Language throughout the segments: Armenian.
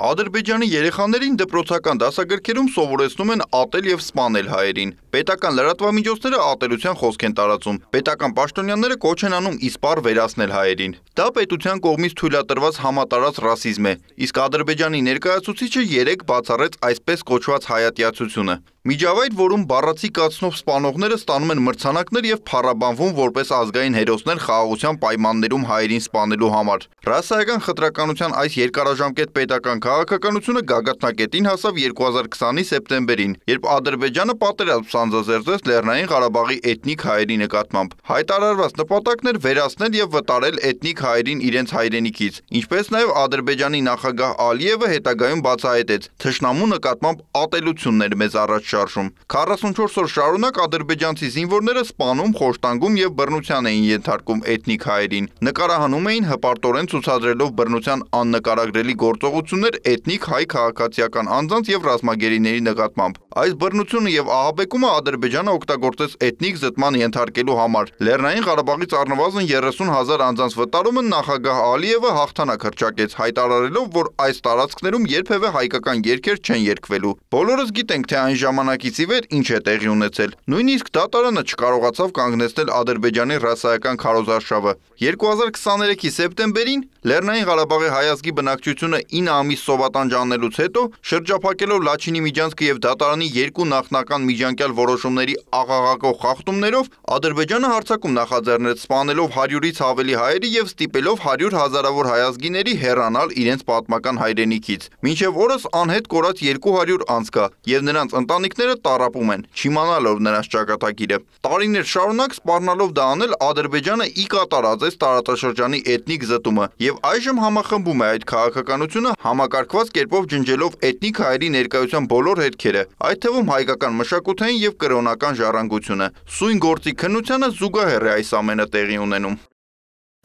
Ադրբեջանի երեխաներին դպրոցական դասագրքերում սովորեցնում են ատել և սպանել հայերին։ Պետական լրատվամիջոցները ատելության խոսք են տարածում։ Պետական պաշտոնյանները կոչ են անում իսպար վերացնել հայերին։ Դա պետության կողմից թույլատրված համատարած ռասիզմ է, իսկ Ադրբեջանի ներկայացուցիչը երեք բացառեց այսպես կոչված հայատյացությունը։ Միջավայր, որում բառացի կացնով սպանողները ստանում են մրցանակներ եւ փառաբանվում որպես ազգային հերոսներ խաղաղության պայմաններում հայերին սպանելու համար։ Ռասայական խտրականության այս երկարաժամկետ պետական քաղաքականությունը գագաթնակետին հասավ 2020-ի սեպտեմբերին, երբ Ադրբեջանը պատերազմ սանձազերծեց Լեռնային Ղարաբաղի էթնիկ հայերի նկատմամբ։ Հայտարարված նպատակն էր վերացնել եւ վտարել էթնիկ հայերին իրենց հայրենիքից, ինչպես նաեւ Ադրբեջանի նախագահ Ալիևը հետագայում բացահայտեց՝ թշնամու նկատմամբ ատելություններ մեզ առաջ ելք շարժում։ 44 օր շարունակ ադրբեջանցի զինվորները սպանում, խոշտանգում եւ բռնության էին ենթարկում էթնիկ հայերին։ Նկարահանում էին հպարտորեն ցուցադրելով բռնության աննկարագրելի գործողություններ էթնիկ հայ քաղաքացիական անձանց եւ ռազմագերիների նկատմամբ։ Այս բռնությունը եւ ահաբեկումը Ադրբեջանը օգտագործեց էթնիկ զտման ենթարկելու համար։ Լեռնային Ղարաբաղից առնվազն 30000 անձանց վտարումը նախագահ Ալիևը հաղթանակ հրճակեց, հայտարարելով, որ այս տարածքներում երբևէ հայկական երգեր չեն երգվելու։ Բոլորս գիտենք, թե այն ժամանակից ի վեր ինչ է տեղի ունեցել։ Նույնիսկ դատարանը չկարողացավ կանգնեցնել Ադրբեջանի ռասայական քարոզարշավը։ 2023-ի սեպտեմբերին Լեռնային Ղարաբաղի հայազգի բնակչությունը 9 ամիս սովատանջանելուց հետո շրջափակելով Լաչինի միջանցքը եւ դատարանի երկու նախնական միջանկյալ որոշումների աղաղակող խախտումներով Ադրբեջանը հարցակում նախաձեռնեց սպանելով 100-ից ավելի հայերի եւ ստիպելով 100 հազարավոր հայազգիների հեռանալ իրենց պատմական հայրենիքից։ Մինչեւ օրս անհետ կորած 200 անց կա եւ նրանց ընտանիքները տարապում են, չիմանալով նրանց ճակատագիրը։ Տարիներ շարունակ սպառնալով դա անել Ադրբեջանը ի կատարած է տարածաշրջանի էթնիկ զտումը եւ եւ այժմ համախմբում է այդ քաղաքականությունը համակարգված կերպով ջնջելով էթնիկ հայերի ներկայության բոլոր հետքերը, այդ թվում հայկական մշակութային եւ կրոնական ժառանգությունը։ Սույն գործի քննությանը զուգահեռ է այս ամենը տեղի ունենում։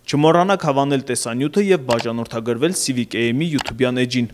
Չմոռանաք հավանել տեսանյութը եւ բաժանորդագրվել CivicAM-ի YouTube-յան էջին։